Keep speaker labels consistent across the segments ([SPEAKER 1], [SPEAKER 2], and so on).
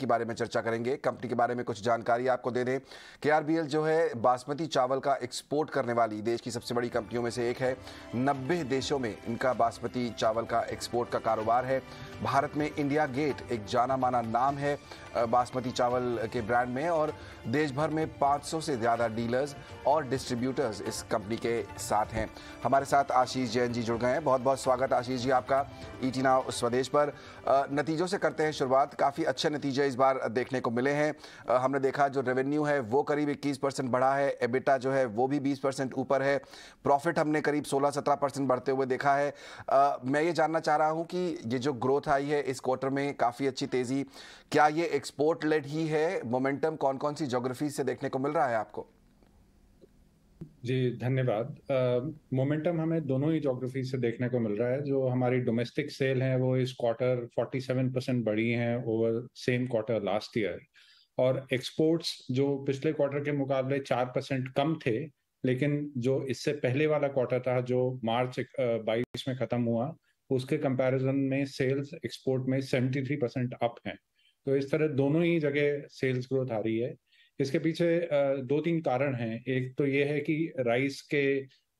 [SPEAKER 1] के बारे में चर्चा करेंगे कंपनी के बारे में कुछ जानकारी आपको दे दें के जो है बासमती चावल का एक्सपोर्ट करने वाली देश की सबसे बड़ी कंपनियों में से एक है नब्बे देशों में इनका बासमती चावल का एक्सपोर्ट का कारोबार है भारत में इंडिया गेट एक जाना माना नाम है बासमती चावल के ब्रांड में और देश भर में 500 से ज़्यादा डीलर्स और डिस्ट्रीब्यूटर्स इस कंपनी के साथ हैं हमारे साथ आशीष जैन जी जुड़ गए हैं बहुत बहुत स्वागत आशीष जी आपका ईटी e नाव स्वदेश पर नतीजों से करते हैं शुरुआत काफ़ी अच्छे नतीजे इस बार देखने को मिले हैं हमने देखा जो रेवेन्यू है वो करीब 21 परसेंट बढ़ा है एबिटा जो है वो भी 20 परसेंट ऊपर है प्रॉफिट हमने करीब 16-17 परसेंट बढ़ते हुए देखा है मैं ये जानना चाह रहा हूँ कि ये जो ग्रोथ आई है इस क्वार्टर में काफ़ी अच्छी तेज़ी क्या ये एक्सपोर्ट लेड ही है मोमेंटम कौन कौन सी जोग्राफी से देखने को मिल रहा है आपको
[SPEAKER 2] जी धन्यवाद मोमेंटम uh, हमें दोनों ही जोग्राफी से देखने को मिल रहा है जो हमारी डोमेस्टिक सेल है वो इस क्वार्टर 47 परसेंट बढ़ी हैं over same quarter last year और एक्सपोर्ट्स जो पिछले क्वार्टर के मुकाबले चार परसेंट कम थे लेकिन जो इससे पहले वाला क्वार्टर था जो मार्च बाईस में खत्म हुआ उसके कंपैरिजन में सेल्स एक्सपोर्ट में 73 परसेंट अप हैं तो इस तरह दोनों ही जगह सेल्स ग्रोथ आ रही है इसके पीछे दो तीन कारण हैं एक तो ये है कि राइस के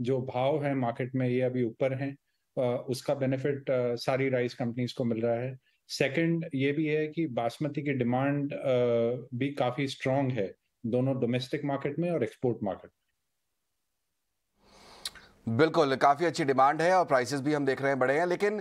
[SPEAKER 2] जो भाव हैं मार्केट में ये अभी ऊपर हैं उसका बेनिफिट सारी राइस कंपनीज को मिल रहा है सेकंड ये भी है कि बासमती की डिमांड भी काफ़ी स्ट्रांग है दोनों डोमेस्टिक मार्केट में और एक्सपोर्ट मार्केट
[SPEAKER 1] बिल्कुल काफ़ी अच्छी डिमांड है और प्राइसेस भी हम देख रहे हैं बड़े हैं लेकिन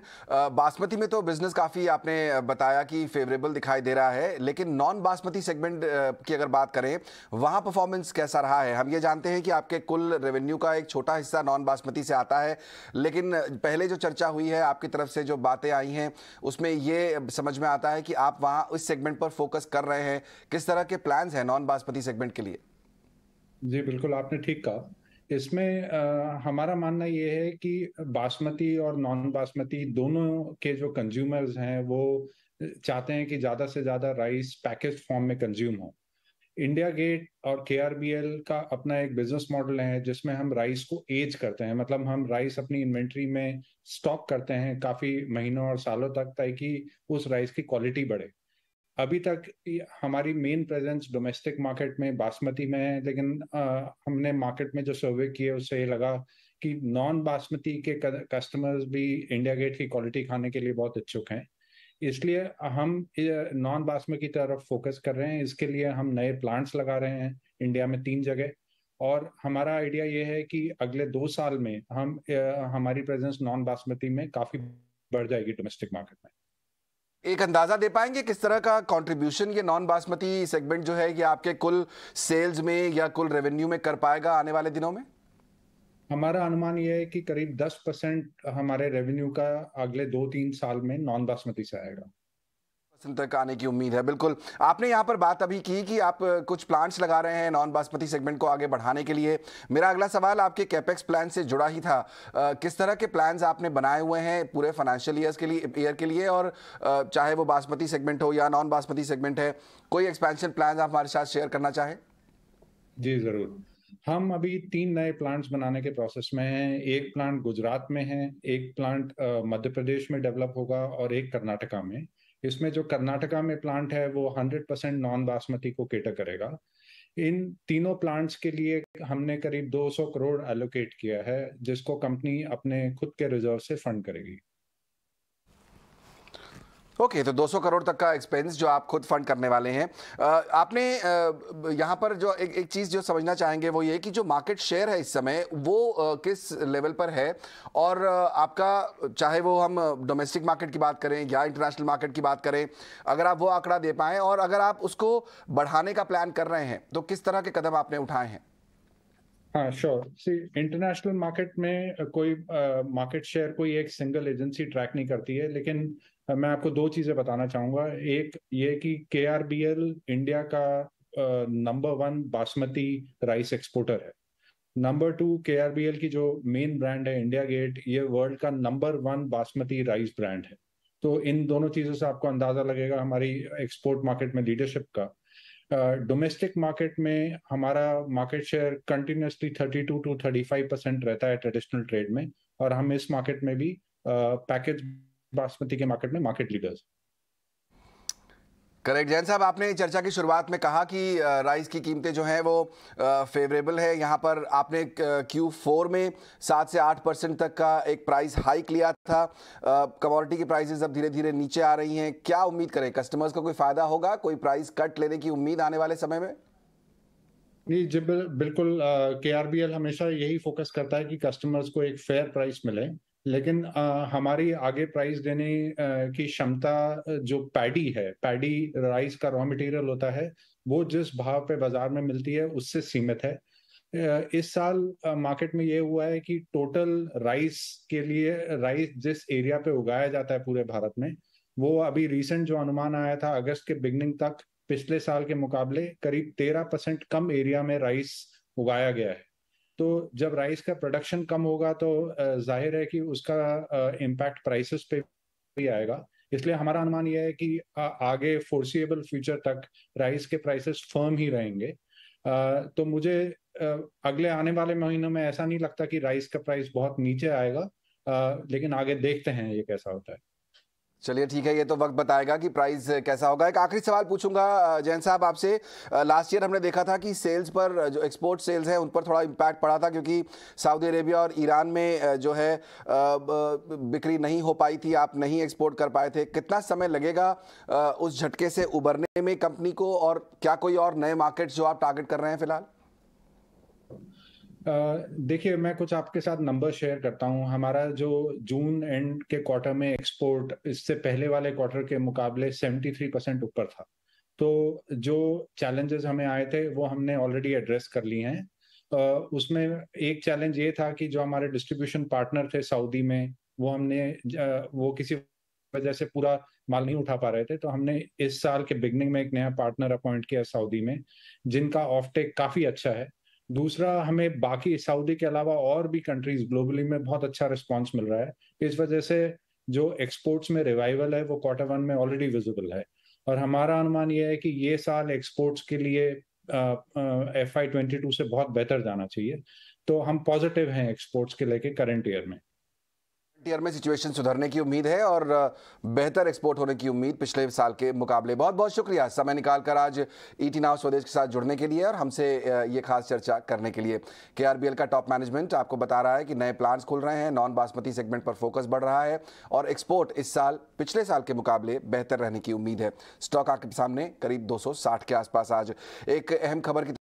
[SPEAKER 1] बासमती में तो बिज़नेस काफ़ी आपने बताया कि फेवरेबल दिखाई दे रहा है लेकिन नॉन बासमती सेगमेंट की अगर बात करें वहाँ परफॉर्मेंस कैसा रहा है हम ये जानते हैं कि आपके कुल रेवेन्यू का एक छोटा हिस्सा नॉन बासमती से आता है लेकिन पहले जो चर्चा हुई है आपकी तरफ से जो बातें आई हैं उसमें ये समझ में आता है कि आप वहाँ उस सेगमेंट पर फोकस कर रहे हैं किस तरह के प्लान्स हैं नॉन बासमती सेगमेंट के लिए
[SPEAKER 2] जी बिल्कुल आपने ठीक कहा इसमें आ, हमारा मानना ये है कि बासमती और नॉन बासमती दोनों के जो कंज्यूमर्स हैं वो चाहते हैं कि ज़्यादा से ज़्यादा राइस पैकेज फॉर्म में कंज्यूम हो इंडिया गेट और के का अपना एक बिजनेस मॉडल है जिसमें हम राइस को एज करते हैं मतलब हम राइस अपनी इन्वेंट्री में स्टॉक करते हैं काफ़ी महीनों और सालों तक ताकि उस राइस की क्वालिटी बढ़े अभी तक हमारी मेन प्रेजेंस डोमेस्टिक मार्केट में बासमती में है लेकिन आ, हमने मार्केट में जो सर्वे किए उससे ये लगा कि नॉन बासमती के कस्टमर्स भी इंडिया गेट की क्वालिटी खाने के लिए बहुत इच्छुक हैं इसलिए हम नॉन बासमती की तरफ फोकस कर रहे हैं इसके लिए हम नए प्लांट्स लगा रहे हैं इंडिया में तीन जगह और हमारा आइडिया ये है कि अगले दो साल में हम हमारी प्रेजेंस नॉन बासमती में काफ़ी बढ़ जाएगी डोमेस्टिक मार्केट में
[SPEAKER 1] एक अंदाज़ा दे पाएंगे किस तरह का कंट्रीब्यूशन ये नॉन बासमती सेगमेंट जो है ये आपके कुल सेल्स में या कुल रेवेन्यू में कर पाएगा आने वाले दिनों में
[SPEAKER 2] हमारा अनुमान यह है कि करीब 10 परसेंट हमारे रेवेन्यू का अगले दो तीन साल में नॉन बासमती से आएगा
[SPEAKER 1] सेंटर का आने की उम्मीद है बिल्कुल आपने यहाँ पर बात अभी की कि आप कुछ प्लांट्स लगा रहे हैं नॉन बासमती सेगमेंट को आगे बढ़ाने के लिए मेरा अगला सवाल आपके कैपेक्स प्लान से जुड़ा ही था आ, किस तरह के प्लान्स आपने बनाए हुए हैं पूरे फाइनेंशियल ईयर के लिए ईयर के लिए और आ, चाहे वो बासमती सेगमेंट हो या नॉन बासमती सेगमेंट है कोई एक्सपेंशन प्लान आप हमारे साथ शेयर करना चाहें
[SPEAKER 2] जी ज़रूर हम अभी तीन नए प्लांट्स बनाने के प्रोसेस में हैं एक प्लांट गुजरात में है एक प्लांट मध्य प्रदेश में डेवलप होगा और एक कर्नाटका में इसमें जो कर्नाटका में प्लांट है वो 100 परसेंट नॉन बासमती को केटर करेगा इन तीनों प्लांट्स के लिए हमने करीब 200 करोड़ एलोकेट किया है जिसको कंपनी अपने खुद के रिजर्व से फंड करेगी
[SPEAKER 1] ओके तो 200 करोड़ तक का एक्सपेंस जो आप खुद फंड करने वाले हैं आपने यहाँ पर जो एक एक चीज़ जो समझना चाहेंगे वो ये कि जो मार्केट शेयर है इस समय वो किस लेवल पर है और आपका चाहे वो हम डोमेस्टिक मार्केट की बात करें या इंटरनेशनल मार्केट की बात करें अगर आप वो आंकड़ा दे पाएँ और अगर आप उसको बढ़ाने का प्लान कर रहे हैं तो किस तरह के कदम आपने उठाए हैं
[SPEAKER 2] हाँ श्योर सी इंटरनेशनल मार्केट में कोई मार्केट uh, शेयर कोई एक सिंगल एजेंसी ट्रैक नहीं करती है लेकिन uh, मैं आपको दो चीज़ें बताना चाहूँगा एक ये कि के इंडिया का number one basmati rice exporter है नंबर टू के की जो मेन ब्रांड है इंडिया गेट ये वर्ल्ड का number one basmati rice brand है तो इन दोनों चीज़ों से आपको अंदाज़ा लगेगा हमारी एक्सपोर्ट मार्केट में लीडरशिप का डोमेस्टिक uh, मार्केट में हमारा market share continuously 32 to 35 percent रहता है ट्रेडिशनल ट्रेड में और हम इस मार्केट में भी पैकेज uh, बासमती के मार्केट में मार्केट लीडर्स
[SPEAKER 1] करेक्ट जैन साहब आपने चर्चा की शुरुआत में कहा कि राइस की कीमतें जो हैं वो फेवरेबल है यहाँ पर आपने क्यू फोर में सात से आठ परसेंट तक का एक प्राइस हाइक लिया था कमोडिटी की प्राइसेस अब धीरे धीरे नीचे आ रही हैं क्या उम्मीद करें कस्टमर्स का कोई फ़ायदा होगा कोई प्राइस कट लेने की उम्मीद आने वाले समय में
[SPEAKER 2] जी जी बिल्कुल के आर बी एल हमेशा यही फोकस करता है कि कस्टमर्स को एक फेयर प्राइस मिले लेकिन आ, हमारी आगे प्राइस देने आ, की क्षमता जो पैडी है पैडी राइस का रॉ मटेरियल होता है वो जिस भाव पे बाजार में मिलती है उससे सीमित है इस साल मार्केट में ये हुआ है कि टोटल राइस के लिए राइस जिस एरिया पे उगाया जाता है पूरे भारत में वो अभी रिसेंट जो अनुमान आया था अगस्त के बिगनिंग तक पिछले साल के मुकाबले करीब तेरह परसेंट कम एरिया में राइस उगाया गया है तो जब राइस का प्रोडक्शन कम होगा तो जाहिर है कि उसका इम्पैक्ट प्राइसेस पे भी आएगा इसलिए हमारा अनुमान यह है कि आगे फोर्सिएबल फ्यूचर तक राइस के प्राइसेस फर्म ही रहेंगे तो मुझे अगले आने वाले महीनों में ऐसा नहीं लगता कि राइस का प्राइस बहुत नीचे आएगा लेकिन आगे देखते हैं ये कैसा होता है
[SPEAKER 1] चलिए ठीक है ये तो वक्त बताएगा कि प्राइस कैसा होगा एक आखिरी सवाल पूछूंगा जैन साहब आपसे लास्ट ईयर हमने देखा था कि सेल्स पर जो एक्सपोर्ट सेल्स हैं उन पर थोड़ा इम्पैक्ट पड़ा था क्योंकि सऊदी अरेबिया और ईरान में जो है बिक्री नहीं हो पाई थी आप नहीं एक्सपोर्ट कर पाए थे कितना समय लगेगा उस झटके से उबरने में कंपनी को और क्या कोई और नए मार्केट जो आप टारगेट कर रहे हैं फिलहाल
[SPEAKER 2] देखिए मैं कुछ आपके साथ नंबर शेयर करता हूँ हमारा जो जून एंड के क्वार्टर में एक्सपोर्ट इससे पहले वाले क्वार्टर के मुकाबले 73 परसेंट ऊपर था तो जो चैलेंजेस हमें आए थे वो हमने ऑलरेडी एड्रेस कर लिए हैं उसमें एक चैलेंज ये था कि जो हमारे डिस्ट्रीब्यूशन पार्टनर थे सऊदी में वो हमने वो किसी वजह से पूरा माल नहीं उठा पा रहे थे तो हमने इस साल के बिगनिंग में एक नया पार्टनर अपॉइंट किया सऊदी में जिनका ऑफ टेक काफ़ी अच्छा है दूसरा हमें बाकी सऊदी के अलावा और भी कंट्रीज ग्लोबली में बहुत अच्छा रिस्पॉन्स मिल रहा है इस वजह से जो एक्सपोर्ट्स में रिवाइवल है वो क्वार्टर वन में ऑलरेडी विजिबल है और हमारा अनुमान यह है कि ये साल एक्सपोर्ट्स के लिए एफ आई ट्वेंटी टू से बहुत बेहतर जाना चाहिए तो हम पॉजिटिव हैं एक्सपोर्ट्स के लेके करंट ईयर में
[SPEAKER 1] ईयर में सिचुएशन सुधरने की उम्मीद है और बेहतर एक्सपोर्ट होने की उम्मीद पिछले साल के मुकाबले बहुत बहुत शुक्रिया समय निकाल कर आज ईटी e नाव स्वदेश के साथ जुड़ने के लिए और हमसे ये खास चर्चा करने के लिए के का टॉप मैनेजमेंट आपको बता रहा है कि नए प्लांट्स खुल रहे हैं नॉन बासमती सेगमेंट पर फोकस बढ़ रहा है और एक्सपोर्ट इस साल पिछले साल के मुकाबले बेहतर रहने की उम्मीद है स्टॉक आपके सामने करीब दो के आसपास आज एक अहम खबर की